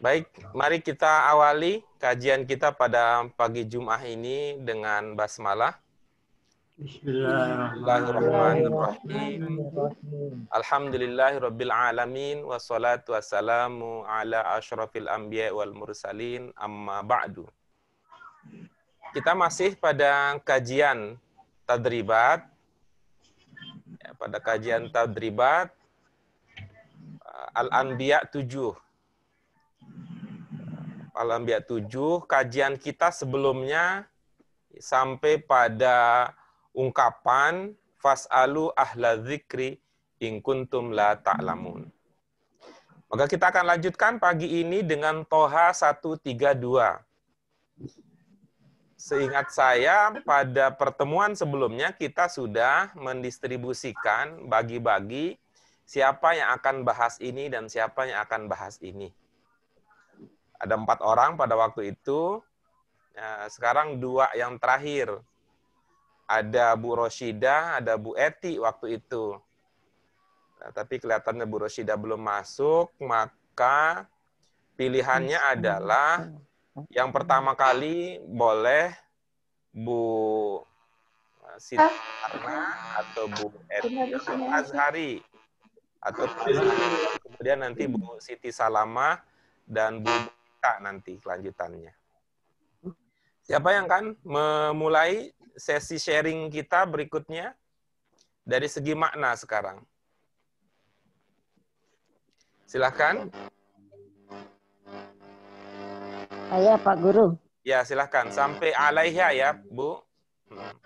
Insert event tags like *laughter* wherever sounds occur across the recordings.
Baik, mari kita awali kajian kita pada pagi Jum'ah ini dengan basmalah. Bismillahirrahmanirrahim. Alhamdulillahirabbil alamin wassalatu wassalamu ala asyrafil anbiya wal mursalin amma ba'du. Kita masih pada kajian tadribat. Ya, pada kajian tadribat uh, Al-Anbiya 7 Al-Anbiya 7, kajian kita sebelumnya sampai pada ungkapan fasalu ahla zikri in kuntum la ta'lamun. Maka kita akan lanjutkan pagi ini dengan Toha 132. Seingat saya, pada pertemuan sebelumnya kita sudah mendistribusikan, bagi-bagi, siapa yang akan bahas ini dan siapa yang akan bahas ini. Ada empat orang pada waktu itu. Ya, sekarang dua yang terakhir. Ada Bu Rosida, ada Bu Eti waktu itu. Nah, tapi kelihatannya Bu Rosida belum masuk, maka pilihannya hmm. adalah yang pertama kali boleh Bu eh, Sitarna atau Bu Eti atau Bu Azhari atau kemudian nanti Bu Siti Salama dan Bu kita nanti kelanjutannya. Hmm. Siapa yang akan memulai sesi sharing kita berikutnya dari segi makna sekarang? Silahkan. Saya Pak Guru. Ya, silahkan. Sampai alaiha ya, Bu. Hmm.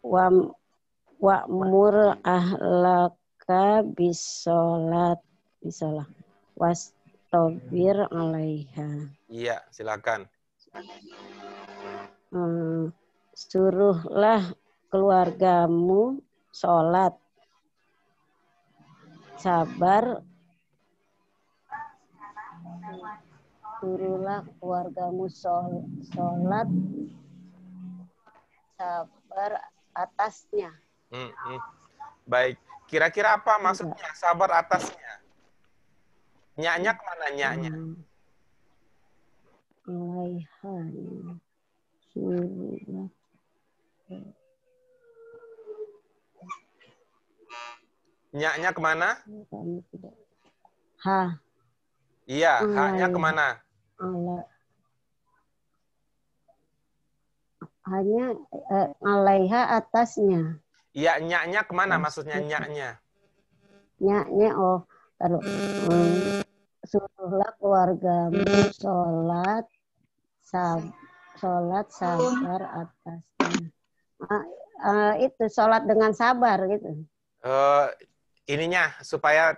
Wa, wa mur ahlaka bisolat bisalah wastobir alaiha. Iya, silakan. Hmm, suruhlah keluargamu sholat, sabar, suruhlah keluargamu sholat, sabar atasnya. Hmm, hmm. Baik, kira-kira apa maksudnya sabar atasnya? Nyanya kemana nyanya? Alaihan. kemana? Ha. Iya, haknya kemana? Hanya eh, alaiha atasnya. Iya, nyaknya kemana maksudnya nyaknya? Nyaknya, oh anu hmm. suruhlah keluargamu hmm. sholat sab sholat sabar atas uh, uh, itu sholat dengan sabar gitu uh, ininya supaya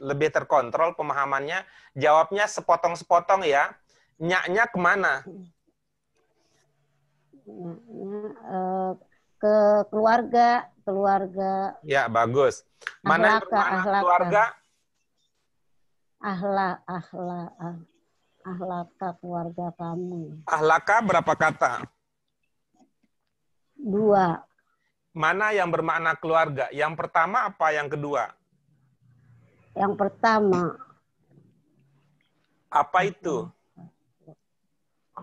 lebih terkontrol pemahamannya jawabnya sepotong sepotong ya nyaknya kemana nyaknya uh, ke keluarga keluarga ya bagus mana, ahlaka, mana ahlaka. keluarga ahlak ahlak ah, ahlaka keluarga kamu. Ahlaka berapa kata? Dua. Mana yang bermakna keluarga? Yang pertama apa yang kedua? Yang pertama. Apa itu?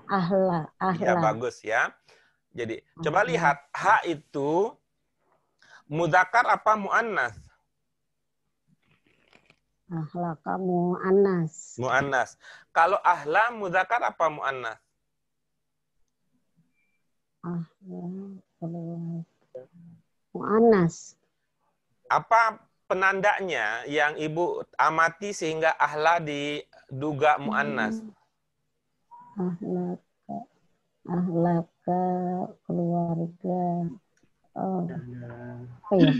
Ahla, ya, ahla. Ya, bagus ya. Jadi, coba lihat. H itu mudakar apa mu'annas? Ahlaka mu'annas. Mu'annas. Kalau ahla muzakar apa mu'annas? Mu'annas. Apa penandanya yang Ibu amati sehingga ahla diduga mu'annas? Ahlaka. Ahlaka keluarga. Oh, apa ya?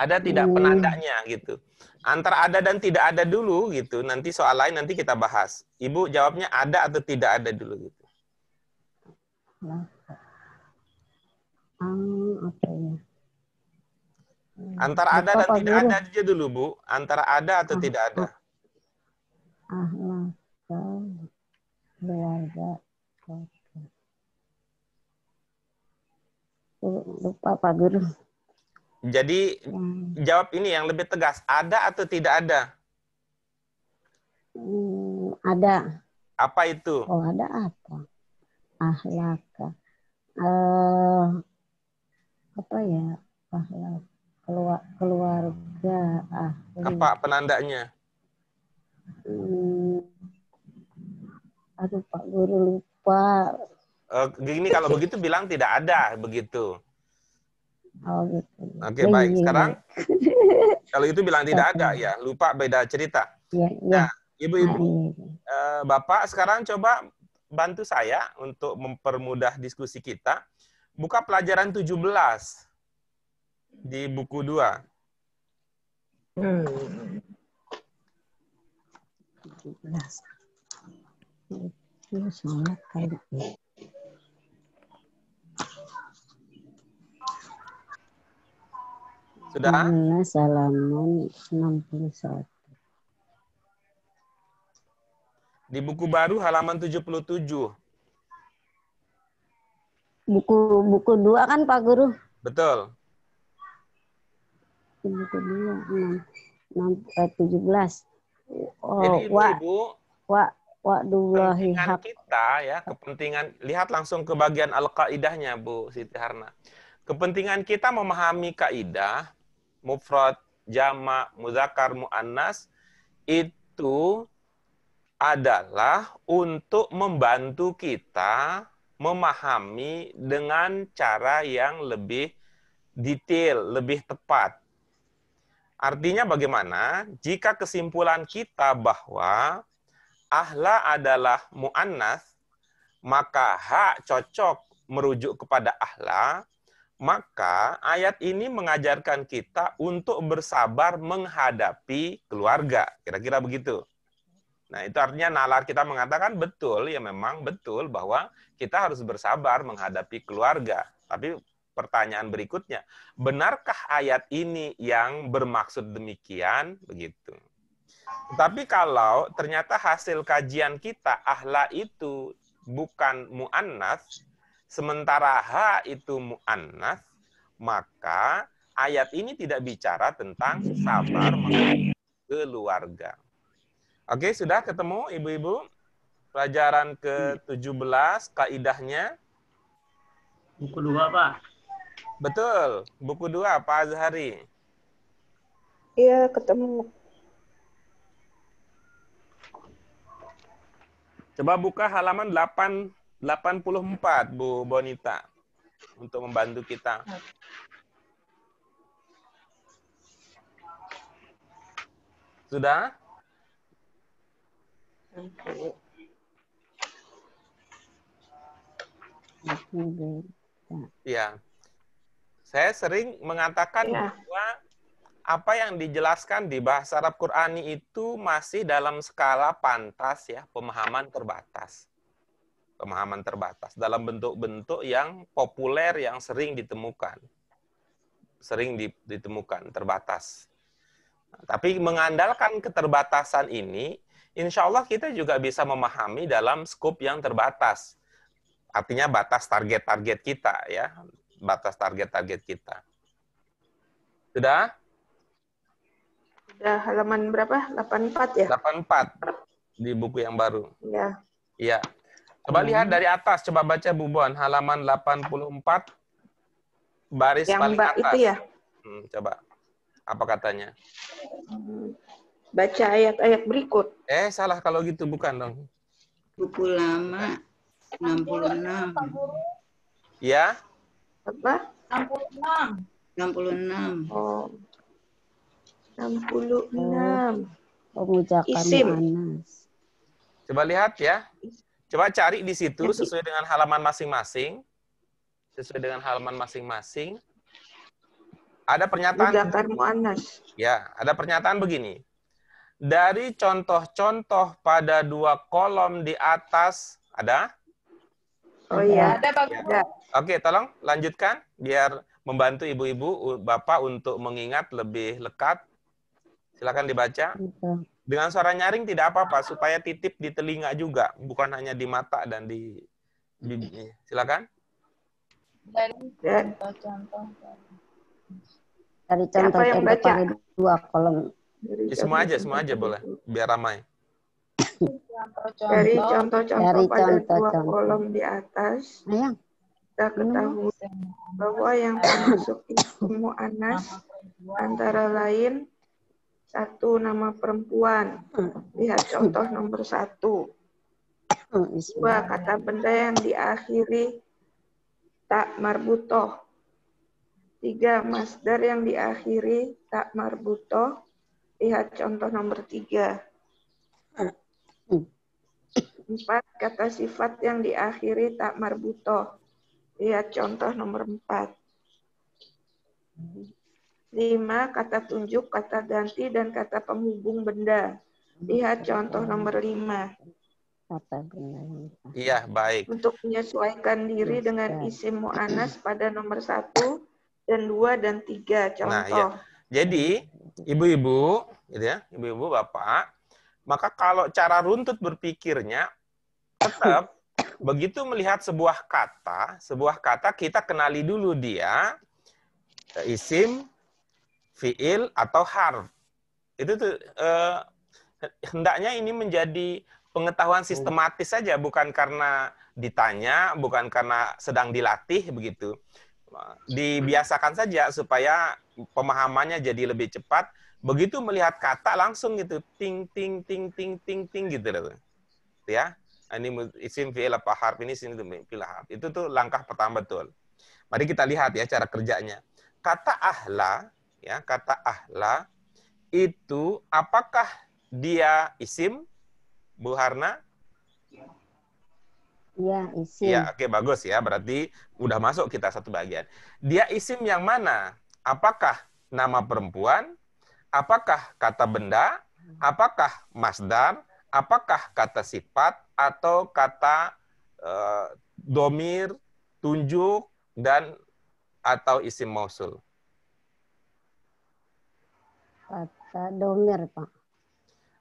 Ada tidak hmm. penandanya gitu. Antara ada dan tidak ada dulu gitu. Nanti soal lain nanti kita bahas. Ibu jawabnya ada atau tidak ada dulu gitu. Hmm, ya? Antara ada dan tidak ada aja dulu, Bu. Antara ada atau ah, tidak ada. Ah, ah, ah, ah lupa Pak Guru jadi hmm. jawab ini yang lebih tegas, ada atau tidak ada? Hmm, ada. Apa itu? Oh, ada apa? Ahlaka. Uh, apa ya? Akhlak Keluar, keluarga ahli. Apa penandanya? Hmm, aduh Pak Guru lupa. Uh, gini kalau begitu bilang tidak ada begitu. Oh gitu. Oke okay, baik. Iya, iya, sekarang *laughs* kalau itu bilang tidak ada ya, lupa beda cerita. Ya, ya. Nah, ibu-ibu, ah, iya, eh, bapak sekarang coba bantu saya untuk mempermudah diskusi kita. Buka pelajaran 17 di buku 2. Hmm. 17. Itu Sudah? Mana salaman 61. Di buku baru halaman 77. Buku buku dua kan Pak Guru? Betul. Buku dua, enam, eh, tujuh belas. Oh, Jadi Ibu, ibu, wa, wa dua. kepentingan hak. kita ya, kepentingan, lihat langsung ke bagian al-qaidahnya Bu Siti Harna. Kepentingan kita memahami kaidah mufrad, Jama, muzakar, muannas itu adalah untuk membantu kita memahami dengan cara yang lebih detail, lebih tepat. Artinya bagaimana? Jika kesimpulan kita bahwa ahla adalah mu'annas, maka hak cocok merujuk kepada ahla, maka ayat ini mengajarkan kita untuk bersabar menghadapi keluarga. Kira-kira begitu. Nah, itu artinya nalar kita mengatakan betul, ya memang betul bahwa kita harus bersabar menghadapi keluarga. Tapi pertanyaan berikutnya, benarkah ayat ini yang bermaksud demikian? Begitu. Tapi kalau ternyata hasil kajian kita ahla itu bukan mu'annas, Sementara h itu mu'annas, maka ayat ini tidak bicara tentang sabar mengenai keluarga. Oke, sudah ketemu ibu-ibu? Pelajaran ke-17, kaidahnya? Buku dua, Pak. Betul, buku dua, Pak Azhari. Iya, ketemu. Coba buka halaman 8 84 Bu Bonita untuk membantu kita. Sudah? Ya. Saya sering mengatakan ya. bahwa apa yang dijelaskan di bahasa Arab Qurani itu masih dalam skala pantas ya, pemahaman terbatas pemahaman terbatas dalam bentuk-bentuk yang populer yang sering ditemukan. Sering ditemukan, terbatas. Tapi mengandalkan keterbatasan ini, insya Allah kita juga bisa memahami dalam skop yang terbatas. Artinya batas target-target kita ya, batas target-target kita. Sudah? Sudah halaman berapa? 84 ya? 84 di buku yang baru. Ya. ya Coba lihat hmm. dari atas, coba baca bu Bubon halaman 84 baris yang paling atas. Itu ya? Hmm, coba. Apa katanya? Hmm, baca ayat-ayat berikut. Eh, salah kalau gitu bukan dong. Buku lama 66. Ya? Apa? 66. 66. Oh. 66. Oh, pengucapan oh, Isim. Manas. Coba lihat ya. Coba cari di situ sesuai dengan halaman masing-masing. Sesuai dengan halaman masing-masing. Ada pernyataan muannas. Ya, ada pernyataan begini. Dari contoh-contoh pada dua kolom di atas ada? Oh iya, ada Pak ya. Oke, tolong lanjutkan biar membantu ibu-ibu, bapak untuk mengingat lebih lekat. Silakan dibaca. Iya. Dengan suara nyaring tidak apa-apa, supaya titip di telinga juga, bukan hanya di mata dan di bibirnya. Silakan. Dari ya. contoh. Dari contoh yang baca? dua kolom. ya, semua aja, semua aja boleh, biar ramai. Dari contoh-contoh pada contoh, dua contoh. kolom di atas, Ayang. kita ketahui bahwa yang termasuk ilmu anas antara lain satu, nama perempuan. Hmm. Lihat contoh nomor satu. Hmm, Dua, kata benda yang diakhiri tak marbutoh. Tiga, masdar yang diakhiri tak marbutoh. Lihat contoh nomor tiga. Hmm. Empat, kata sifat yang diakhiri tak marbutoh. Lihat contoh nomor empat lima Kata tunjuk, kata ganti, dan kata penghubung benda. Lihat contoh nomor lima Kata benda. Iya, baik. Untuk menyesuaikan diri dengan isim mu'anas pada nomor satu dan 2 dan tiga Contoh. Nah, iya. Jadi, ibu-ibu, gitu ya, ibu-ibu, bapak, maka kalau cara runtut berpikirnya, tetap begitu melihat sebuah kata, sebuah kata kita kenali dulu dia, isim, fiil atau harf. Itu tuh, eh, hendaknya ini menjadi pengetahuan oh. sistematis saja, bukan karena ditanya, bukan karena sedang dilatih begitu. Dibiasakan saja supaya pemahamannya jadi lebih cepat. Begitu melihat kata langsung gitu, ting ting ting ting ting ting gitu loh. Ya. Ini isim fi'il apa harf ini sini fi'il harf. Itu tuh langkah pertama betul. Mari kita lihat ya cara kerjanya. Kata ahla ya kata ahla itu apakah dia isim Bu Harna? Iya, isim. Ya, oke okay, bagus ya. Berarti udah masuk kita satu bagian. Dia isim yang mana? Apakah nama perempuan? Apakah kata benda? Apakah masdar? Apakah kata sifat atau kata eh, domir, tunjuk dan atau isim mausul? kata domir pak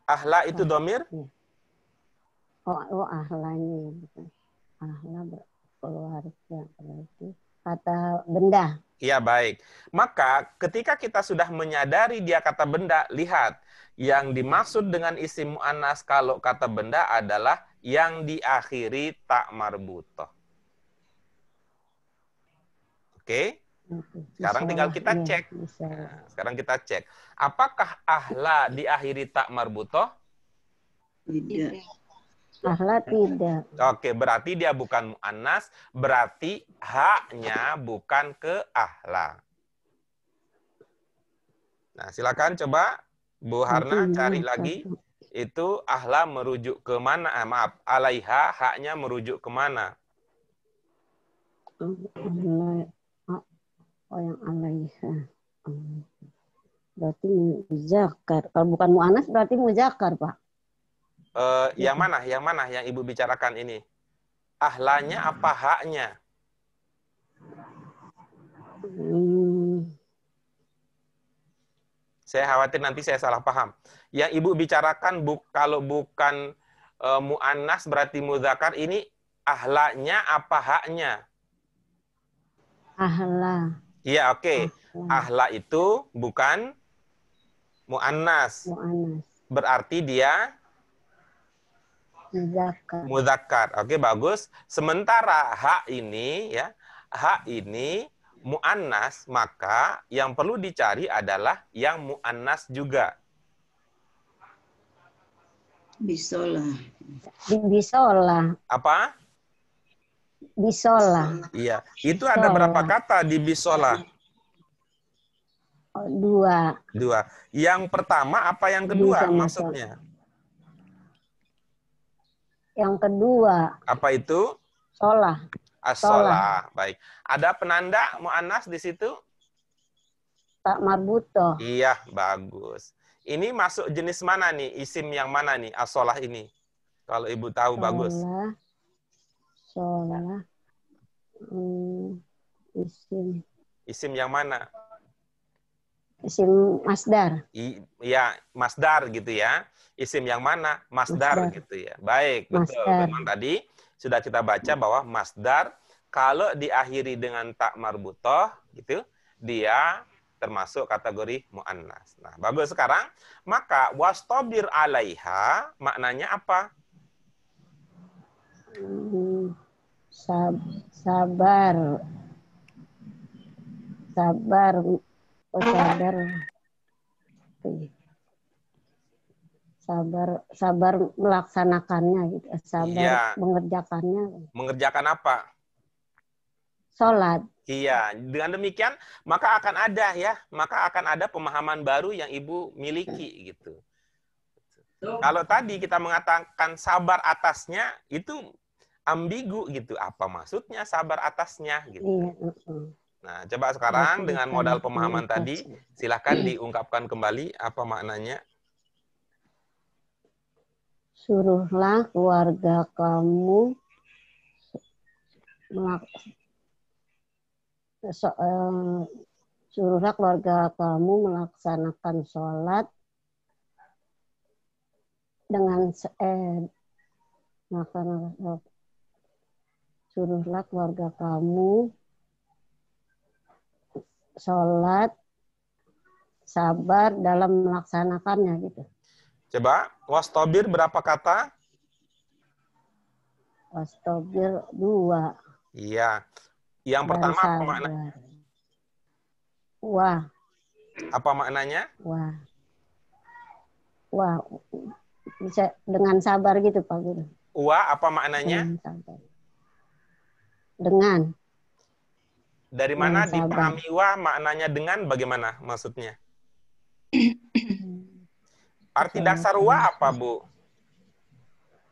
ahla itu domir iya. oh, oh ahlanya ahla keluarga berarti kata benda Iya baik. Maka ketika kita sudah menyadari dia kata benda, lihat yang dimaksud dengan isim mu'anas kalau kata benda adalah yang diakhiri tak marbutoh. Oke? Okay? Gitu. Sekarang tinggal kita iya, cek. sekarang kita cek. Apakah ahla diakhiri tak marbutoh? Tidak. Ahla tidak. Oke, berarti dia bukan mu'anas. berarti haknya bukan ke ahla. Nah, silakan coba Bu Harna iya, cari lagi itu ahla merujuk ke mana? Ah, maaf, alaiha haknya merujuk ke mana? Oh, Oh yang alaiha. Ya. Hmm. Berarti mujakar. Kalau bukan mu'anas berarti mujakar, Pak. Uh, yang mana? Yang mana yang Ibu bicarakan ini? Ahlanya apa haknya? Hmm. Saya khawatir nanti saya salah paham. Yang Ibu bicarakan bu, kalau bukan uh, mu'anas berarti muzakkar ini ahlanya apa haknya? Ahlah. Iya, oke. Okay. Ah, iya. Ahla itu bukan muannas. Muannas. Berarti dia mu'zakar. Muzakkar. Oke, okay, bagus. Sementara hak ini ya, hak ini muannas, maka yang perlu dicari adalah yang muannas juga. Bisola. Bisola. Apa? Bisola. Iya. Itu bisola. ada berapa kata di bisola? Oh, dua. Dua. Yang pertama apa yang kedua bisola. maksudnya? Yang kedua. Apa itu? Sola. Asola. Ah, Baik. Ada penanda anas di situ? Pak Marbuto. Iya, bagus. Ini masuk jenis mana nih? Isim yang mana nih? Asolah ah, ini? Kalau ibu tahu, Sola. bagus. Sola. Hmm, isim. Isim yang mana? Isim masdar. Iya masdar gitu ya. Isim yang mana? Masdar, masdar. gitu ya. Baik, betul. Memang tadi sudah kita baca bahwa masdar kalau diakhiri dengan tak marbutoh gitu, dia termasuk kategori muannas. Nah, bagus sekarang. Maka wastobir alaiha maknanya apa? Hmm sabar sabar oh, sabar sabar sabar melaksanakannya gitu eh, sabar iya. mengerjakannya mengerjakan apa sholat iya dengan demikian maka akan ada ya maka akan ada pemahaman baru yang ibu miliki gitu kalau tadi kita mengatakan sabar atasnya itu ambigu gitu. Apa maksudnya sabar atasnya gitu. Iya, nah, coba sekarang dengan modal pemahaman iya, tadi, silahkan iya. diungkapkan kembali apa maknanya. Suruhlah keluarga kamu eh, suruhlah keluarga kamu melaksanakan sholat dengan eh, melaksanakan suruhlah keluarga kamu sholat sabar dalam melaksanakannya gitu. Coba wastobir berapa kata? Wastobir dua. Iya. Yang Dan pertama sabar. apa maknanya? Wah. Apa maknanya? Wah. Wah, bisa dengan sabar gitu Pak Guru. Wah, apa maknanya? Dengan sabar dengan. Dari mana di pramiwa maknanya dengan bagaimana maksudnya? *clears throat* Arti dasar wa apa, Bu?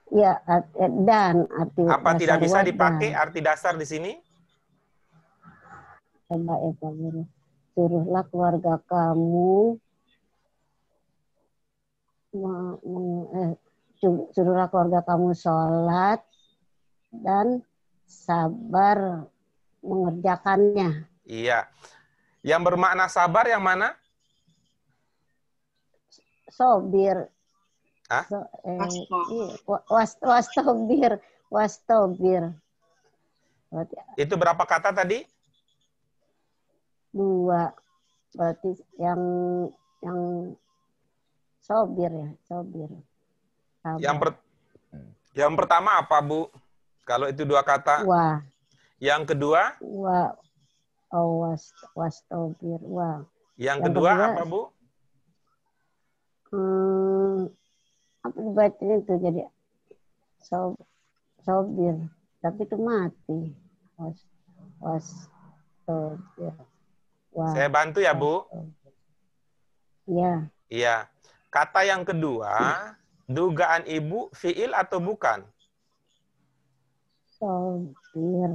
Ya, eh, dan arti Apa dasar tidak bisa dipakai dan. arti dasar di sini? Coba ya Suruhlah keluarga kamu eh, suruhlah keluarga kamu sholat dan sabar mengerjakannya. Iya. Yang bermakna sabar yang mana? Sobir. Hah? So, eh, was, Was tobir. Itu berapa kata tadi? Dua. Berarti yang yang sobir ya, sobir. Sabar. Yang per, yang pertama apa, Bu? Kalau itu dua kata. Wa. Yang kedua? Wa. Oh, was, tobir, Wa. Yang, yang kedua, kedua apa, Bu? Hmm, apa dibacanya itu jadi sob, sobir. Tapi itu mati. Was, was tobir, wah. Saya bantu ya, Bu? Iya. Iya. Kata yang kedua, dugaan ibu fiil atau bukan? sobir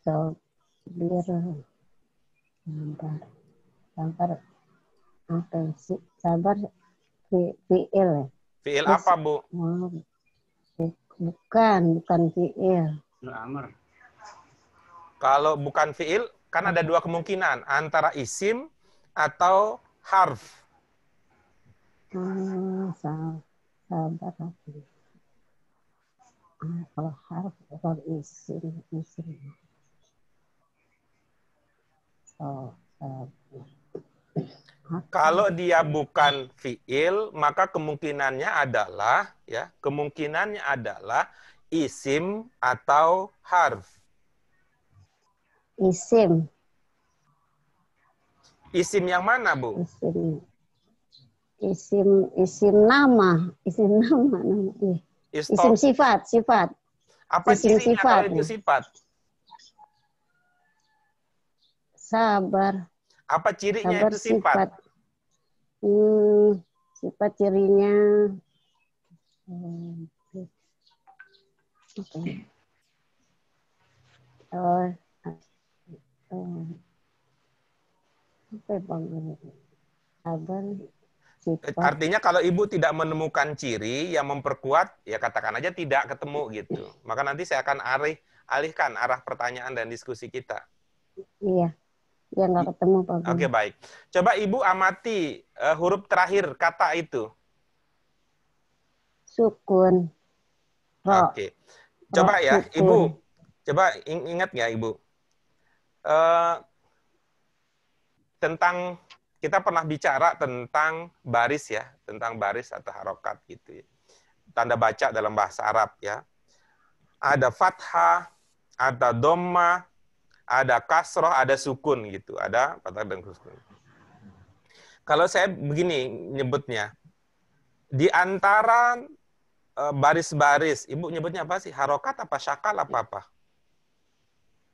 sobir sabar sabar apa sih sabar fiil ya fiil apa bu bukan bukan fiil amr kalau bukan fiil kan ada dua kemungkinan antara isim atau harf. Hmm, sabar. sabar kalau harf kalau isim oh, eh. kalau dia bukan fiil maka kemungkinannya adalah ya kemungkinannya adalah isim atau harf isim isim yang mana bu isim isim isim nama isim nama nama iya isim sifat, sifat. Apa isim cirinya sifat, itu sifat? Sabar. Apa cirinya sabar, itu sifat? sifat? Hmm, sifat cirinya hmm, okay. oke uh, apa ya, Sabar. Artinya kalau ibu tidak menemukan ciri yang memperkuat, ya katakan aja tidak ketemu gitu. Maka nanti saya akan arih, alihkan arah pertanyaan dan diskusi kita. Iya, ya nggak ketemu Pak. Oke okay, baik. Coba ibu amati uh, huruf terakhir kata itu. Sukun. Oke. Okay. Coba ya ibu, coba ingat ya ibu uh, tentang kita pernah bicara tentang baris ya, tentang baris atau harokat gitu ya. Tanda baca dalam bahasa Arab ya. Ada fathah, ada doma, ada kasroh, ada sukun gitu. Ada fathah dan sukun. Kalau saya begini nyebutnya, di antara e, baris-baris, ibu nyebutnya apa sih? Harokat apa syakal apa apa?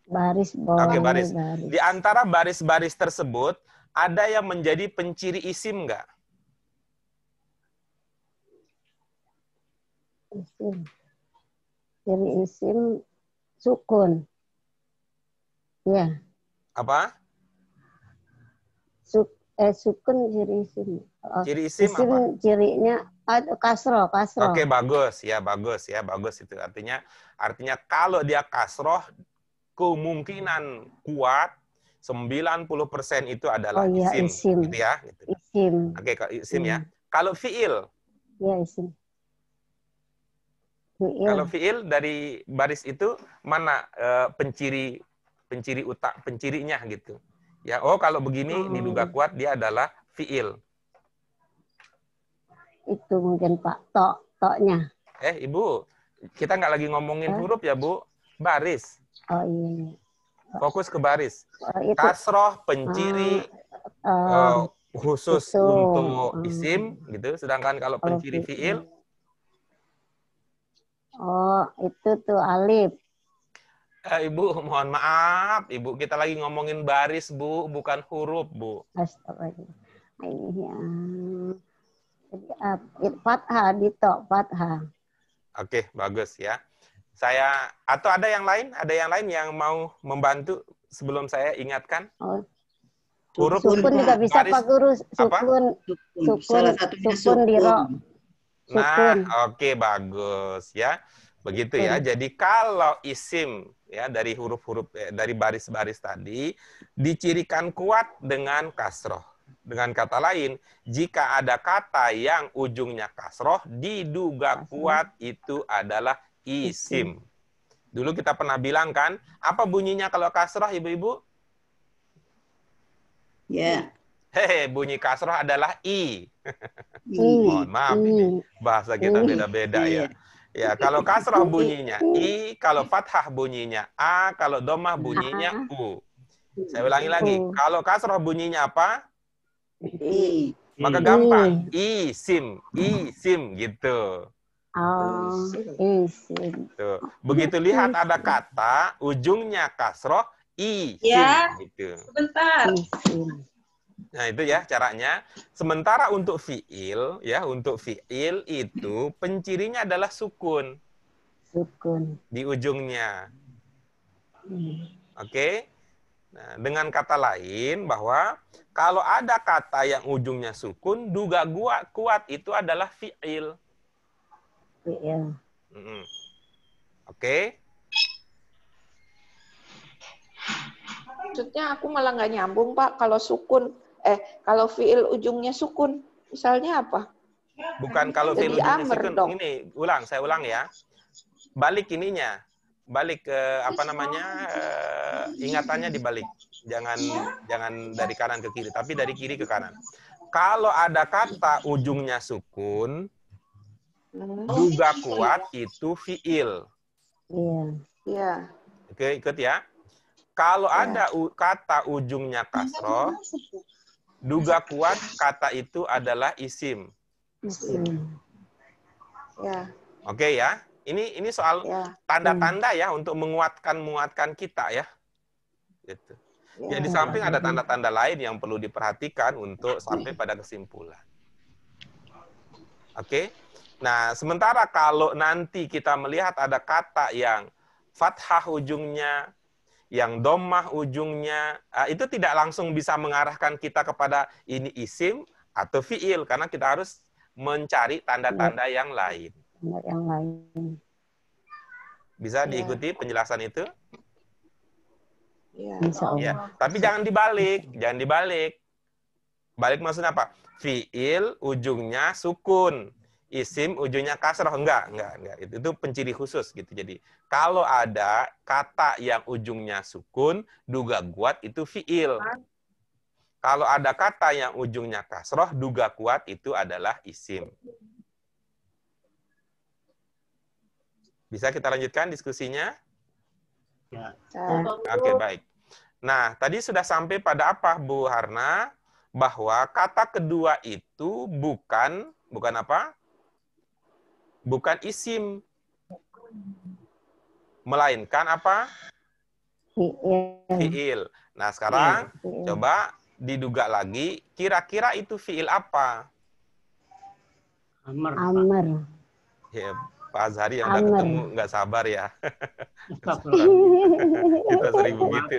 Baris. bawah okay, baris. baris. Di antara baris-baris tersebut ada yang menjadi penciri isim nggak? Isim. Ciri isim sukun. Ya. Apa? Suk, eh, sukun ciri isim. Oh, ciri isim, isim apa? Cirinya oh, kasroh, kasroh. Oke, bagus. Ya, bagus. Ya, bagus itu. Artinya artinya kalau dia kasroh, kemungkinan kuat 90% itu adalah oh, iya, isim, isim, gitu ya. Gitu. Isim. Oke, okay, isim ya. hmm. ya. Kalau fiil? Ya, isim. Fiil. Kalau fiil dari baris itu mana uh, penciri penciri utak pencirinya gitu. Ya, oh kalau begini hmm. diduga kuat dia adalah fiil. Itu mungkin Pak, tok toknya. Eh, Ibu, kita nggak lagi ngomongin huruf ya, Bu. Baris. Oh iya. iya. Fokus ke baris. Uh, itu, Kasroh, penciri uh, uh, khusus itu, untuk uh, isim gitu. Sedangkan kalau penciri fiil Oh, itu tuh alif. Eh, Ibu, mohon maaf. Ibu, kita lagi ngomongin baris, Bu, bukan huruf, Bu. Astagfirullahaladzim. Iya. Fathah, Dito, Fathah. Oke, bagus ya. Saya atau ada yang lain, ada yang lain yang mau membantu sebelum saya ingatkan? Oh. Huruf sukun juga bisa Pak Guru. Sukun, apa? sukun, sukun, sukun, sukun. di ro. Nah, oke okay, bagus ya. Begitu ya. Jadi kalau isim ya dari huruf-huruf eh, dari baris-baris tadi dicirikan kuat dengan kasroh. Dengan kata lain, jika ada kata yang ujungnya kasroh, diduga kuat itu adalah isim. Dulu kita pernah bilang kan, apa bunyinya kalau kasrah ibu-ibu? Ya. Yeah. Hehe, bunyi kasrah adalah i. *laughs* Mohon maaf ini bahasa kita beda-beda ya. Iya. Ya, kalau kasrah bunyinya i, kalau fathah bunyinya a, kalau domah bunyinya u. Saya ulangi lagi, kalau kasrah bunyinya apa? I. Maka gampang, i sim, i sim gitu. Oh, isin. Iya iya Tuh. Begitu lihat iya ada kata, ujungnya kasroh, i. Ya, gitu. sebentar. Nah, itu ya caranya. Sementara untuk fi'il, ya, untuk fi'il itu pencirinya adalah sukun. Sukun. Di ujungnya. Hmm. Oke? Nah, dengan kata lain bahwa kalau ada kata yang ujungnya sukun, duga gua kuat itu adalah fi'il. Mm -mm. Oke. Okay. Maksudnya aku malah nggak nyambung Pak kalau sukun eh kalau fiil ujungnya sukun misalnya apa? Bukan kalau Jadi fiil ujungnya sukun. Dong. Ini ulang, saya ulang ya. Balik ininya, balik ke apa namanya eh, ingatannya dibalik jangan jangan dari kanan ke kiri tapi dari kiri ke kanan kalau ada kata ujungnya sukun Duga hmm. oh, iya. kuat itu fiil. Iya. Iya. Oke, ikut ya. Kalau ya. ada kata ujungnya kasro, duga iya, kuat kata itu adalah isim. Isim. Ya. Oke ya. Ini ini soal iya. tanda-tanda ya. untuk menguatkan muatkan kita ya. Gitu. Ya, di samping ada tanda-tanda lain yang perlu diperhatikan untuk sampai pada kesimpulan. Oke. Okay? Nah, sementara kalau nanti kita melihat ada kata yang fathah ujungnya, yang domah ujungnya, ah, itu tidak langsung bisa mengarahkan kita kepada ini isim atau fiil, karena kita harus mencari tanda-tanda iya. yang lain. yang lain. Bisa iya. diikuti penjelasan itu? Ya. Tapi jangan dibalik, jangan dibalik. Balik maksudnya apa? Fiil ujungnya sukun isim ujungnya kasroh enggak enggak enggak itu, itu penciri khusus gitu jadi kalau ada kata yang ujungnya sukun duga kuat itu fiil kalau ada kata yang ujungnya kasroh duga kuat itu adalah isim bisa kita lanjutkan diskusinya ya. oke okay, baik nah tadi sudah sampai pada apa Bu Harna bahwa kata kedua itu bukan bukan apa bukan isim. Melainkan apa? Fi'il. Nah, sekarang iya. coba diduga lagi, kira-kira itu fi'il apa? Amr. Amr. Ya, Pak Azhari yang udah ketemu nggak sabar ya. *laughs* kita sering begitu.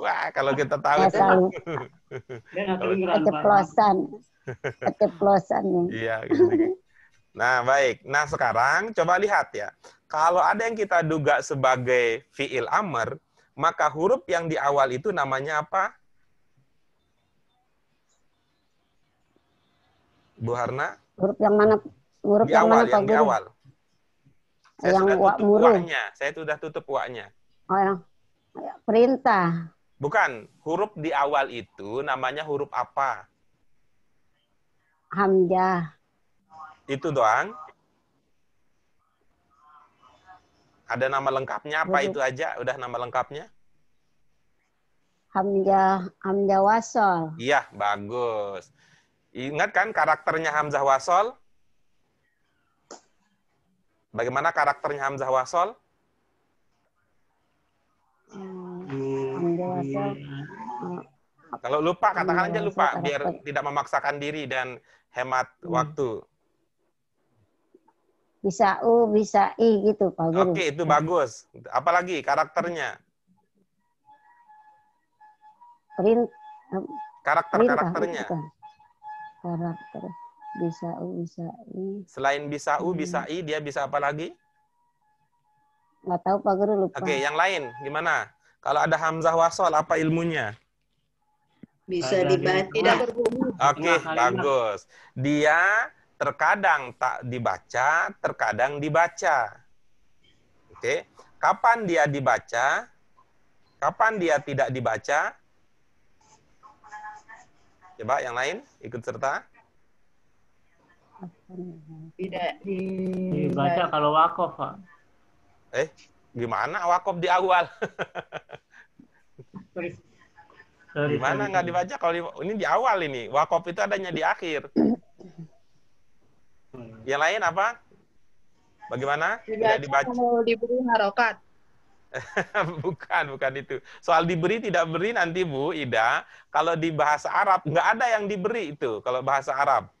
Wah, kalau kita tahu itu. Keceplosan. Keceplosan. Iya, gitu. Nah, baik. Nah, sekarang coba lihat ya. Kalau ada yang kita duga sebagai fi'il amr, maka huruf yang di awal itu namanya apa? Bu Harna? Huruf yang mana? Huruf di yang awal, mana, yang Pak di awal. Saya yang sudah tutup muru. uaknya. Saya sudah tutup uaknya. Oh, yang ya, perintah. Bukan. Huruf di awal itu namanya huruf apa? Hamzah. Itu doang. Ada nama lengkapnya apa itu aja? Udah nama lengkapnya? Hamzah Hamzah Wasol. Iya, bagus. Ingat kan karakternya Hamzah Wasol? Bagaimana karakternya Hamzah Wasol? Hmm, hmm, iya. hmm Kalau lupa katakan aja lupa biar tidak memaksakan diri dan hemat hmm. waktu bisa U, bisa I gitu Pak Guru. Oke, itu hmm. bagus. Apalagi karakternya? karakter karakternya. Karakter bisa U, bisa I. Selain bisa U, hmm. bisa I, dia bisa apa lagi? Nggak tahu Pak Guru lupa. Oke, yang lain gimana? Kalau ada hamzah wasol apa ilmunya? Bisa dibaca. Tidak Oke, nah, bagus. Dia terkadang tak dibaca, terkadang dibaca. Oke, kapan dia dibaca? Kapan dia tidak dibaca? Coba yang lain ikut serta. Tidak dibaca kalau wakaf, Pak. Eh, gimana wakaf di awal? *laughs* gimana nggak dibaca kalau di, ini di awal ini? Wakaf itu adanya di akhir. Yang lain apa? Bagaimana? Dibaca tidak dibaca. Kalau diberi harokat. *laughs* bukan, bukan itu. Soal diberi tidak beri nanti Bu Ida, kalau di bahasa Arab nggak ada yang diberi itu kalau bahasa Arab.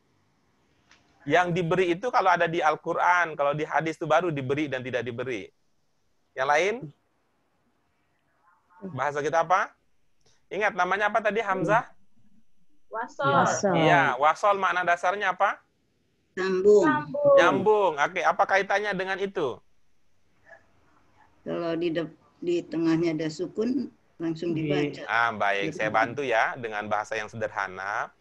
Yang diberi itu kalau ada di Al-Qur'an, kalau di hadis itu baru diberi dan tidak diberi. Yang lain? Bahasa kita apa? Ingat namanya apa tadi Hamzah? Wasol. Iya, wasol makna dasarnya apa? Sambung. Sambung. Oke, apa kaitannya dengan itu? Kalau di di tengahnya ada sukun, langsung iya. dibaca. Ah, baik. Saya bantu ya dengan bahasa yang sederhana.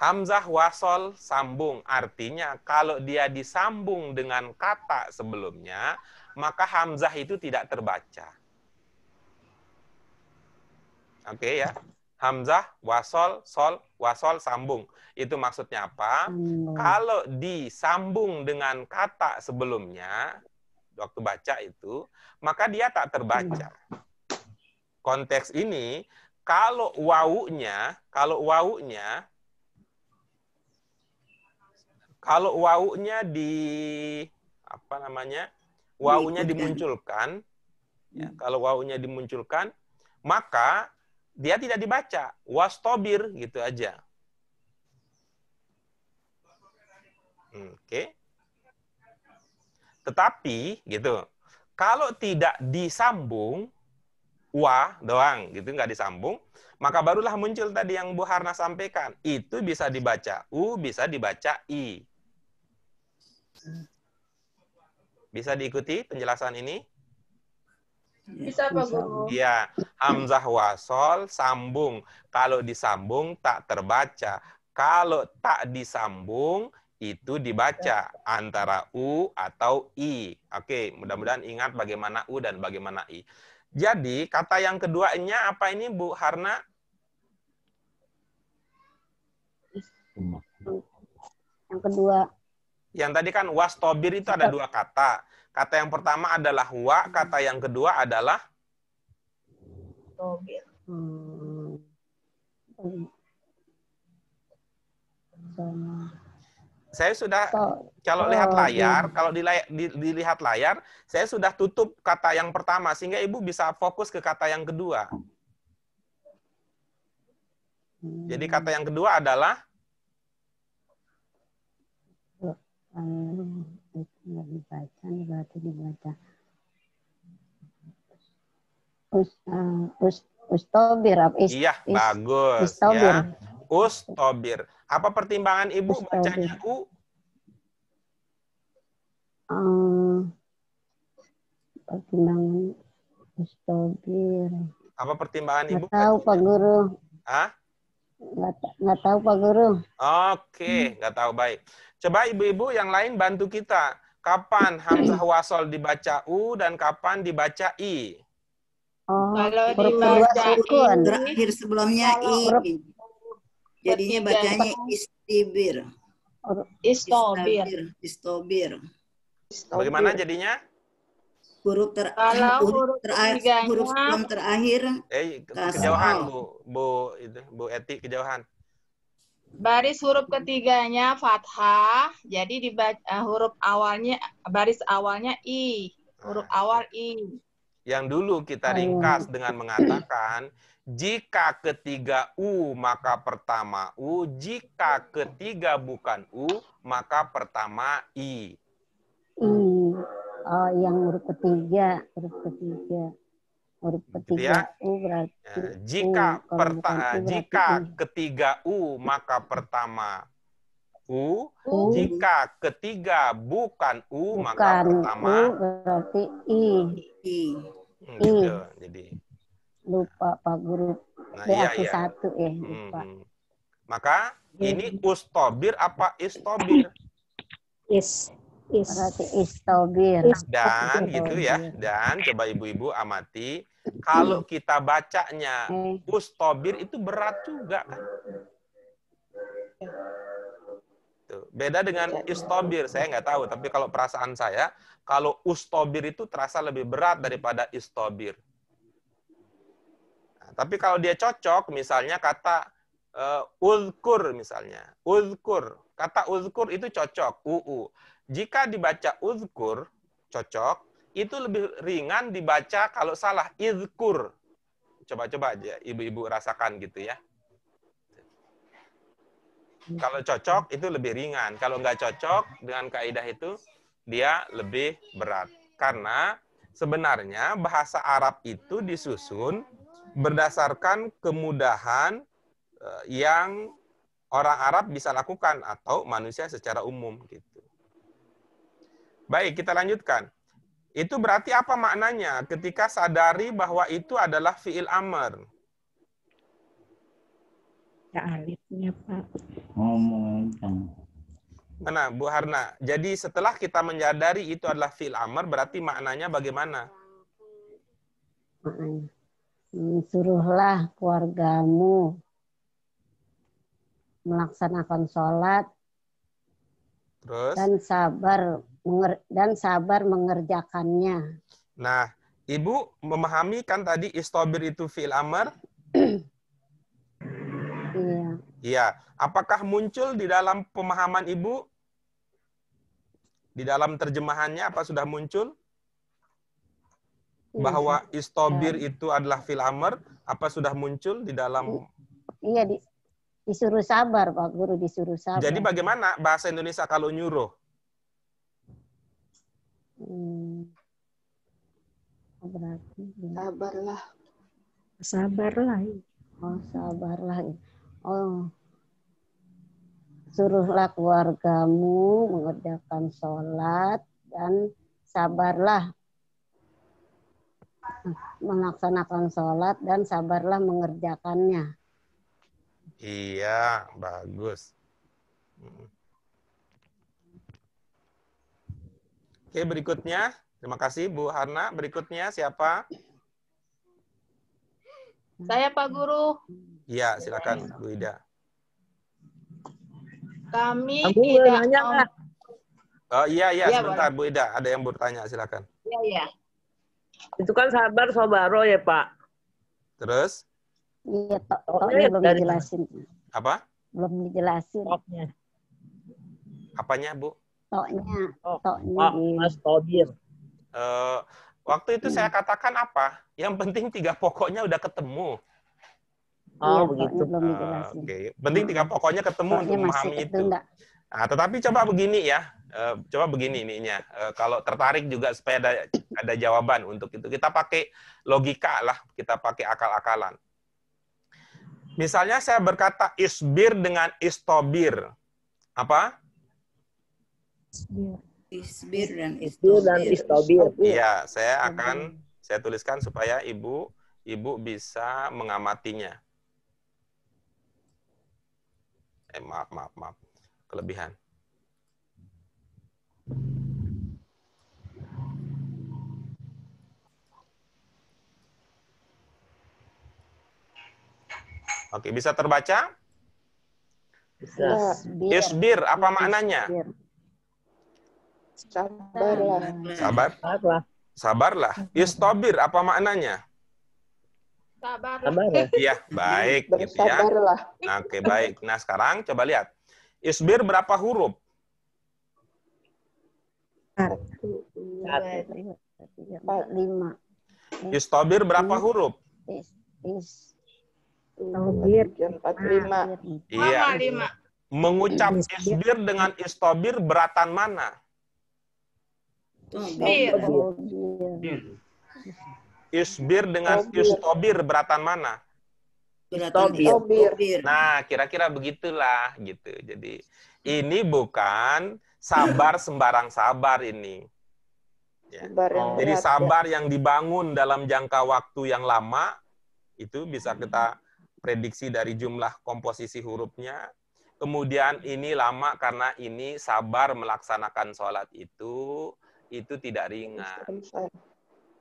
Hamzah wasol sambung artinya kalau dia disambung dengan kata sebelumnya, maka hamzah itu tidak terbaca. Oke okay, ya hamzah, wasol, sol, wasol, sambung. Itu maksudnya apa? Hmm. Kalau disambung dengan kata sebelumnya, waktu baca itu, maka dia tak terbaca. Konteks ini, kalau wawunya, kalau wawunya, kalau wawunya di apa namanya, wawunya dimunculkan, ya, hmm. kalau wawunya dimunculkan, maka dia tidak dibaca. Wastobir gitu aja. Oke. Tetapi gitu, kalau tidak disambung wa doang gitu nggak disambung, maka barulah muncul tadi yang Bu Harna sampaikan. Itu bisa dibaca u, bisa dibaca i. Bisa diikuti penjelasan ini? Ya, bisa Pak Guru. Iya, hamzah wasol sambung. Kalau disambung tak terbaca. Kalau tak disambung itu dibaca antara u atau i. Oke, mudah-mudahan ingat bagaimana u dan bagaimana i. Jadi, kata yang keduanya apa ini Bu Harna? Yang kedua yang tadi kan was tobir itu ada dua kata. Kata yang pertama adalah wa, hmm. kata yang kedua adalah tobir. Hmm. Saya sudah kalau lihat layar, kalau dilihat, dilihat layar, saya sudah tutup kata yang pertama sehingga ibu bisa fokus ke kata yang kedua. Jadi kata yang kedua adalah kalau ehm, itu nggak dibaca berarti dibaca Us, eh, us, iya, is, bagus. Ustobir. Ya. Ustobir. Apa pertimbangan Ibu bacanya U? Um, ehm, pertimbangan Ustobir. Apa pertimbangan Nggak Ibu? tahu, Pak Guru. Ah? Nggak, nggak tahu, Pak Guru. Oke, okay. nggak tahu. Baik. Coba ibu-ibu yang lain bantu kita. Kapan hamzah wasol dibaca u dan kapan dibaca i? Oh, kalau dibaca Terakhir sebelumnya i. Jadinya bacanya istibir. Istobir. Istobir. Bagaimana jadinya? huruf terakhir. huruf terakhir huruf sebelum terakhir eh kejauhan bu bu itu bu Eti kejauhan baris huruf ketiganya fathah, jadi di uh, eh, huruf awalnya baris awalnya i, huruf ah. awal i. Yang dulu kita oh. ringkas dengan mengatakan jika ketiga u maka pertama u, jika ketiga bukan u maka pertama i. I. Oh, yang huruf ketiga, huruf ketiga huruf gitu ya. ya jika u, jika ketiga u maka pertama u, u. jika ketiga bukan u bukan. maka pertama u berarti i i, hmm, I. Gitu, jadi lupa pak guru nah, iya, iya. satu ya hmm, lupa hmm. maka iya. ini ustobir apa istobir is is berarti istobir dan gitu ya dan coba ibu-ibu amati kalau kita bacanya mustobir hmm. itu berat juga kan. Tuh. Beda dengan istobir, iya. saya nggak tahu. Tapi kalau perasaan saya, kalau ustobir itu terasa lebih berat daripada istobir. Nah, tapi kalau dia cocok, misalnya kata uh, uzkur misalnya. Uzkur. Kata uzkur itu cocok, uu. Jika dibaca uzkur, cocok itu lebih ringan dibaca kalau salah izkur. Coba-coba aja ibu-ibu rasakan gitu ya. Kalau cocok itu lebih ringan. Kalau nggak cocok dengan kaidah itu dia lebih berat. Karena sebenarnya bahasa Arab itu disusun berdasarkan kemudahan eh, yang orang Arab bisa lakukan atau manusia secara umum gitu. Baik, kita lanjutkan. Itu berarti apa maknanya ketika sadari bahwa itu adalah fi'il amr? Ya alifnya, Pak. Oh, Mana, Bu Harna? Jadi setelah kita menyadari itu adalah fi'il amr, berarti maknanya bagaimana? Suruhlah keluargamu melaksanakan sholat Terus? dan sabar dan sabar mengerjakannya. Nah, Ibu memahami kan tadi istobir itu fi'il amr? iya. Iya. Apakah muncul di dalam pemahaman Ibu? Di dalam terjemahannya apa sudah muncul? Iya, Bahwa istobir ya. itu adalah fi'il amr? apa sudah muncul di dalam Iya, di, disuruh sabar Pak Guru, disuruh sabar. Jadi bagaimana bahasa Indonesia kalau nyuruh? Hmm. Oh, sabarlah. Sabarlah. Iya. Oh, sabarlah. Iya. Oh. Suruhlah keluargamu mengerjakan sholat dan sabarlah melaksanakan sholat dan sabarlah mengerjakannya. Iya, bagus. Hmm. Oke, berikutnya. Terima kasih, Bu Hana. Berikutnya siapa? Saya, Pak Guru. Iya, silakan, Bu Ida. Kami Aku tidak... Nanya, Oh iya iya ya, sebentar Bu Ida ada yang bertanya silakan. Iya iya. Itu kan sabar sobaro ya Pak. Terus? Iya Pak oh, pokoknya iya, belum dari... dijelasin. Apa? Belum dijelasin. Apanya Bu? Toknya. Oh, toknya. Mas Todir. Uh, waktu itu hmm. saya katakan apa? Yang penting tiga pokoknya udah ketemu. Oh, ya, begitu. uh, Oke, okay. penting tiga hmm. pokoknya ketemu untuk memahami itu. itu. Nah, tetapi coba begini ya, uh, coba begini ininya. Uh, kalau tertarik juga supaya ada ada jawaban untuk itu. Kita pakai logika lah, kita pakai akal-akalan. Misalnya saya berkata isbir dengan istobir. Apa? Iya. Isbir dan istobir. Iya, iya, saya iya. akan saya tuliskan supaya ibu ibu bisa mengamatinya. Eh maaf maaf maaf kelebihan. Oke, bisa terbaca? Bisa. Isbir, apa maknanya? Sabarlah. Sabar. Sabarlah. Sabarlah. Yustabir ya, apa maknanya? Sabar. *laughs* Iya, baik gitu ya. Nah, oke, baik. Nah, sekarang coba lihat. Isbir berapa huruf? empat, lima. berapa huruf? Istabir empat lima. Iya. Mengucap isbir dengan istobir beratan mana? Oh, Isbir. Isbir dengan Yustobir beratan mana? Beratan Nah, kira-kira begitulah gitu. Jadi ini bukan sabar sembarang sabar ini. Ya. Sabar yang oh. Jadi berat, ya. sabar ya. yang dibangun dalam jangka waktu yang lama itu bisa hmm. kita prediksi dari jumlah komposisi hurufnya. Kemudian ini lama karena ini sabar melaksanakan sholat itu itu tidak ringan.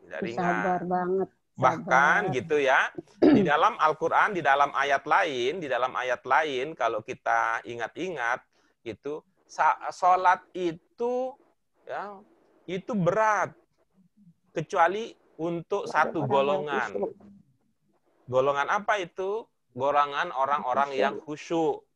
Tidak ringan. Sabar banget. Sabar. Bahkan gitu ya, di dalam Al-Qur'an, di dalam ayat lain, di dalam ayat lain kalau kita ingat-ingat itu sholat itu ya, itu berat kecuali untuk satu golongan. Golongan apa itu? Golongan orang-orang yang khusyuk.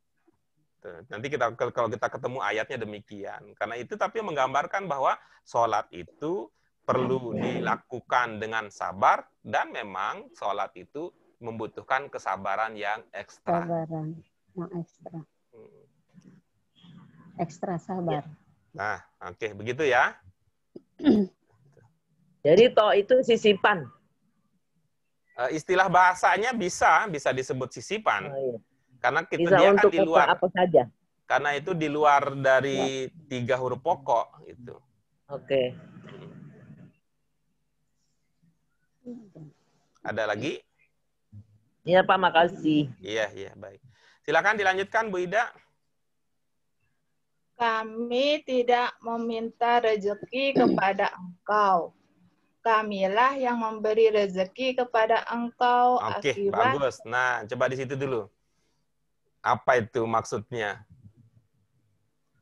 Gitu. Nanti kita kalau kita ketemu ayatnya demikian. Karena itu tapi menggambarkan bahwa sholat itu perlu dilakukan dengan sabar dan memang sholat itu membutuhkan kesabaran yang ekstra. Kesabaran yang ekstra. Ekstra sabar. Nah, oke okay, begitu ya. *clears throat* Jadi to itu sisipan. Eh, istilah bahasanya bisa bisa disebut sisipan. Oh, iya karena kita bisa dia kan untuk kan di luar apa saja. Karena itu di luar dari ya. tiga huruf pokok itu. Oke. Okay. Hmm. Ada lagi? Iya Pak, makasih. Iya, iya, baik. Silakan dilanjutkan Bu Ida. Kami tidak meminta rezeki kepada engkau. Kamilah yang memberi rezeki kepada engkau. Oke, okay, bagus. Nah, coba di situ dulu. Apa itu maksudnya?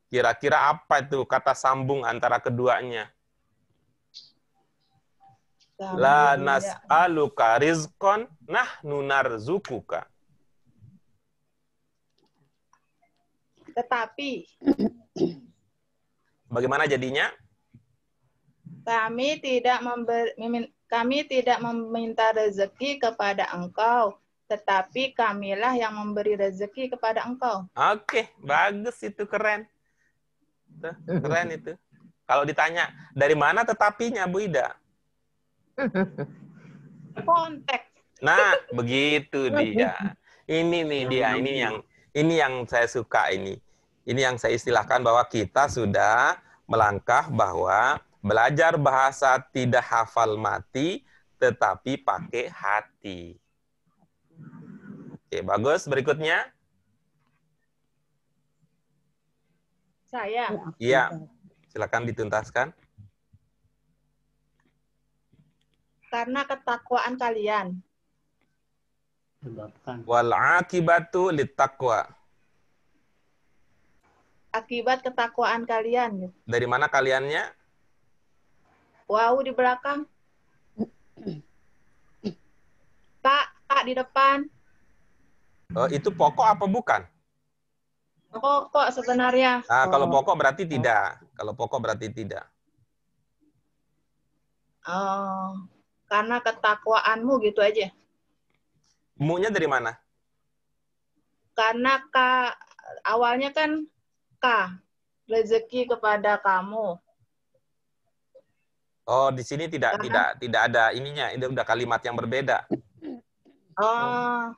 Kira-kira apa itu kata sambung antara keduanya? La ya. nas'aluka rizqan nahnu narzukuka. Tetapi. Bagaimana jadinya? Kami tidak member, kami tidak meminta rezeki kepada engkau, tetapi kamilah yang memberi rezeki kepada engkau. Oke, bagus itu keren. keren *laughs* itu. Kalau ditanya dari mana tetapinya Bu Ida? *laughs* Konteks. Nah, begitu dia. Ini nih dia, ini iya. yang ini yang saya suka ini. Ini yang saya istilahkan bahwa kita sudah melangkah bahwa belajar bahasa tidak hafal mati tetapi pakai hati. Oke, bagus. Berikutnya. Saya. Iya. Silakan dituntaskan. Karena ketakwaan kalian. Sebabkan. Wal akibatu litakwa. Akibat ketakwaan kalian. Dari mana kaliannya? Wow di belakang. Pak, Pak di depan uh, itu pokok apa bukan? Pokok sebenarnya. Nah, kalau oh. pokok berarti tidak. Kalau pokok berarti tidak. Oh, karena ketakwaanmu gitu aja. Mu-nya dari mana? Karena K awalnya kan K, rezeki kepada kamu. Oh, di sini tidak karena, tidak tidak ada ininya, ini udah kalimat yang berbeda. Oh.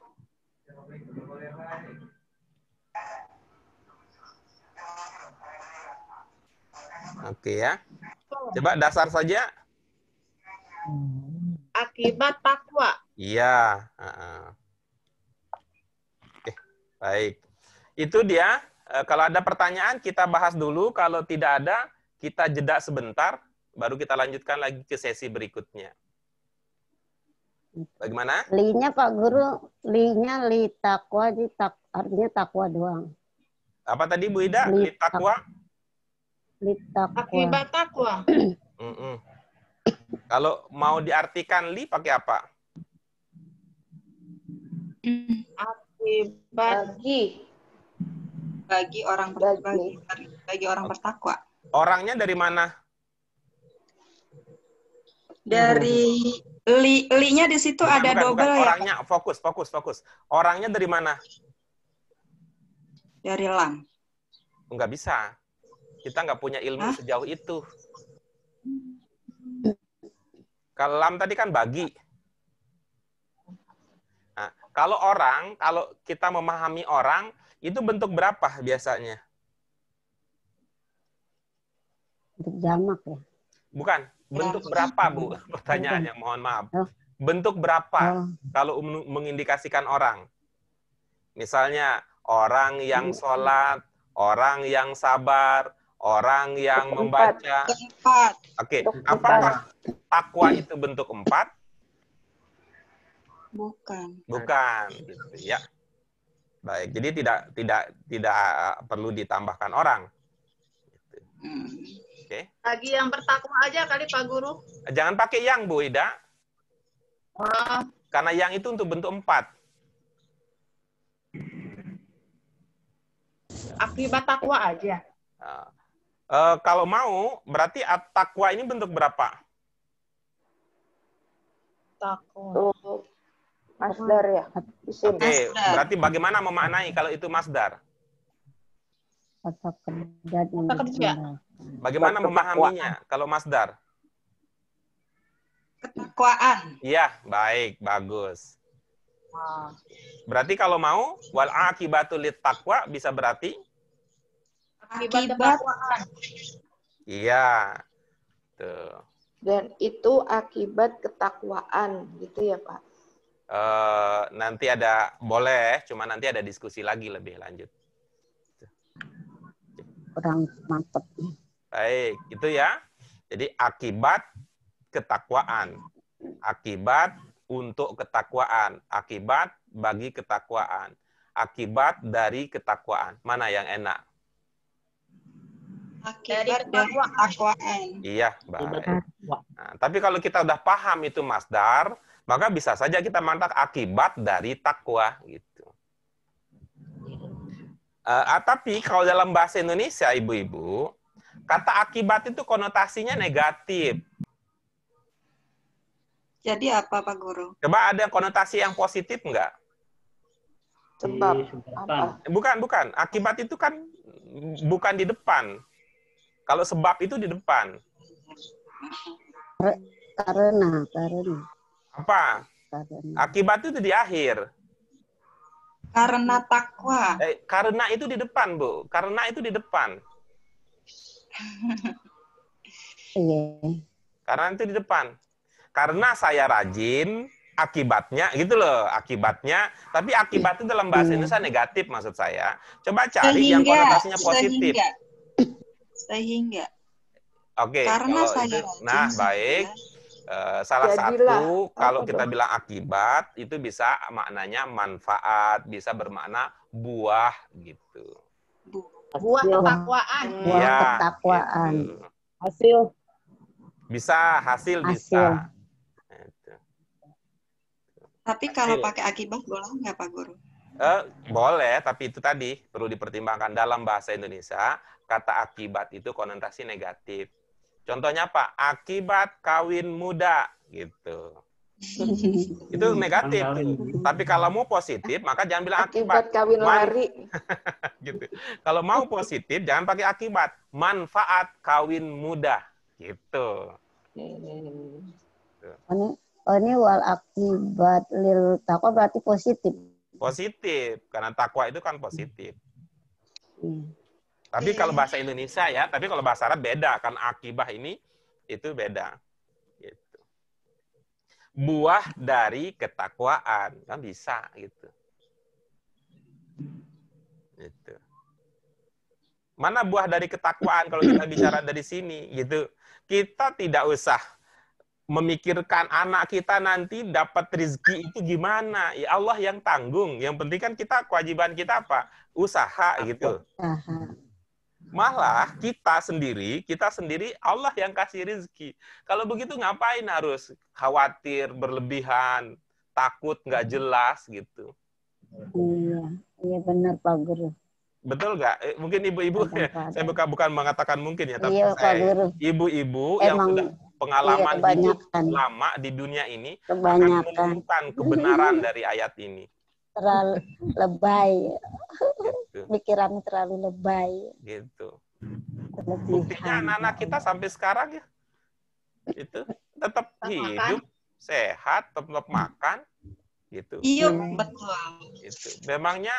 Oke ya. Coba dasar saja. Akibat takwa. Iya. Oke, baik. Itu dia. Eh, kalau ada pertanyaan kita bahas dulu. Kalau tidak ada, kita jeda sebentar. Baru kita lanjutkan lagi ke sesi berikutnya. Bagaimana? Linya Pak Guru, linya li takwa, artinya takwa doang. Apa tadi Bu Ida? Li, li takwa litakwa. Akibat takwa. Kalau mau diartikan li pakai apa? Akibat bagi bagi orang bagi. bagi, bagi orang bertakwa. Orangnya dari mana? Dari li linya di situ bukan, ada bukan, double bukan. Ya, Orangnya ya? fokus fokus fokus. Orangnya dari mana? Dari lam. Enggak bisa. Kita nggak punya ilmu Hah? sejauh itu. Kalam tadi kan bagi. Nah, kalau orang, kalau kita memahami orang, itu bentuk berapa biasanya? Bentuk jamak ya? Bukan. Ya. Bentuk berapa, Bu? *laughs* Pertanyaannya, mohon maaf. Oh. Bentuk berapa oh. kalau mengindikasikan orang? Misalnya, orang yang hmm. sholat, orang yang sabar, orang yang membaca. Oke, okay. apakah takwa itu bentuk empat? Bukan. Bukan, gitu ya. Baik, jadi tidak tidak tidak perlu ditambahkan orang. Gitu. Oke. Okay. Lagi yang bertakwa aja kali Pak Guru. Jangan pakai yang Bu Ida. Oh. Karena yang itu untuk bentuk empat. Akibat takwa aja. Ah. Uh, kalau mau, berarti takwa ini bentuk berapa? Takwa. Masdar ya. Oke, okay. berarti bagaimana memaknai kalau itu masdar? Kata kerja. Bagaimana memahaminya kalau masdar? Ketakwaan. Iya, baik, bagus. Berarti kalau mau wal akibatul takwa bisa berarti akibat Iya. Tuh. Dan itu akibat ketakwaan gitu ya, Pak. Uh, nanti ada boleh, cuma nanti ada diskusi lagi lebih lanjut. Kurang mantep. Baik, itu ya. Jadi akibat ketakwaan, akibat untuk ketakwaan, akibat bagi ketakwaan, akibat dari ketakwaan. Mana yang enak? Akibat dari Iya, baik. Nah, tapi kalau kita udah paham itu masdar, maka bisa saja kita mantap akibat dari takwa gitu. Uh, tapi kalau dalam bahasa Indonesia, ibu-ibu, kata akibat itu konotasinya negatif. Jadi apa, Pak Guru? Coba ada konotasi yang positif nggak? Sebab. Bukan, bukan. Akibat itu kan bukan di depan. Kalau sebab itu di depan. Karena, karena. Apa? Karena. Akibat itu di akhir. Karena takwa. Eh, karena itu di depan, Bu. Karena itu di depan. Iya. karena itu di depan. Karena saya rajin, akibatnya gitu loh, akibatnya. Tapi akibat itu dalam bahasa iya. Indonesia negatif maksud saya. Coba cari sehingga, yang konotasinya positif. Sehingga sehingga Oke, okay, karena saya itu, nah baik. Uh, salah Jadilah, satu kalau kita dong? bilang akibat itu bisa maknanya manfaat, bisa bermakna buah gitu. Buah ketakwaan. Buah ya, ketakwaan. Gitu. Hasil. Bisa hasil, hasil. bisa. Gitu. Tapi kalau pakai akibat boleh nggak Pak Guru? Eh, boleh, tapi itu tadi perlu dipertimbangkan dalam bahasa Indonesia kata akibat itu konotasi negatif. Contohnya apa? Akibat kawin muda gitu. *laughs* itu negatif Tapi kalau mau positif maka jangan bilang akibat. Akibat kawin Man lari. *laughs* gitu. Kalau mau positif jangan pakai akibat. Manfaat kawin muda gitu. Ini ini wal akibat lil takwa berarti positif. Positif karena takwa itu kan positif. Hmm. Tapi yeah. kalau bahasa Indonesia ya, tapi kalau bahasa Arab beda kan akibah ini itu beda. Gitu. Buah dari ketakwaan kan bisa gitu. Gitu. Mana buah dari ketakwaan kalau kita bicara dari sini gitu. Kita tidak usah memikirkan anak kita nanti dapat rezeki itu gimana. Ya Allah yang tanggung. Yang penting kan kita kewajiban kita apa? Usaha gitu. Malah kita sendiri, kita sendiri Allah yang kasih rezeki. Kalau begitu ngapain harus khawatir, berlebihan, takut, nggak jelas gitu. Iya, iya benar Pak Guru. Betul nggak? Eh, mungkin ibu-ibu, ya, *laughs* saya bukan bukan mengatakan mungkin ya, tapi iya, ibu-ibu yang sudah iya, pengalaman iya, hidup lama di dunia ini kebanyakan. akan menemukan kebenaran dari ayat ini terlalu lebay gitu. pikiran terlalu lebay gitu buktinya anak-anak kita sampai sekarang ya itu tetap hidup makan. sehat tetap makan gitu iya betul gitu. memangnya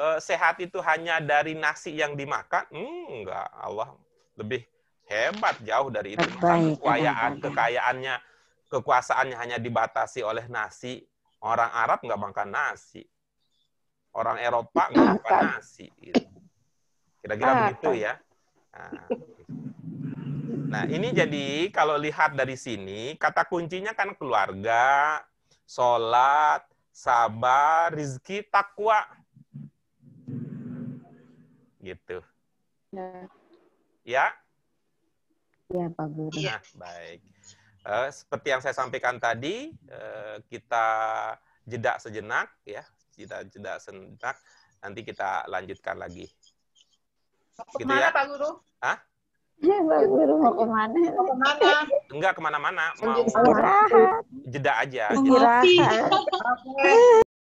uh, sehat itu hanya dari nasi yang dimakan hmm, enggak Allah lebih hebat jauh dari itu kekayaan kekayaannya kekuasaannya hanya dibatasi oleh nasi Orang Arab nggak hmm. makan nasi. Orang Eropa nggak makan nasi. Gitu. Kira-kira ah, begitu kan. ya. Ah, gitu. Nah. ini jadi kalau lihat dari sini, kata kuncinya kan keluarga, sholat, sabar, rizki, takwa. Gitu. Ya? Ya, ya Pak Guru. Nah, baik. Uh, seperti yang saya sampaikan tadi, uh, kita jeda sejenak ya, kita jeda sejenak. Nanti kita lanjutkan lagi. Mau gitu ya? Pak Guru? Hah? Iya, Pak iya. Guru mau kemana? kemana? Enggak kemana-mana, mau jeda aja. Jeda. *laughs*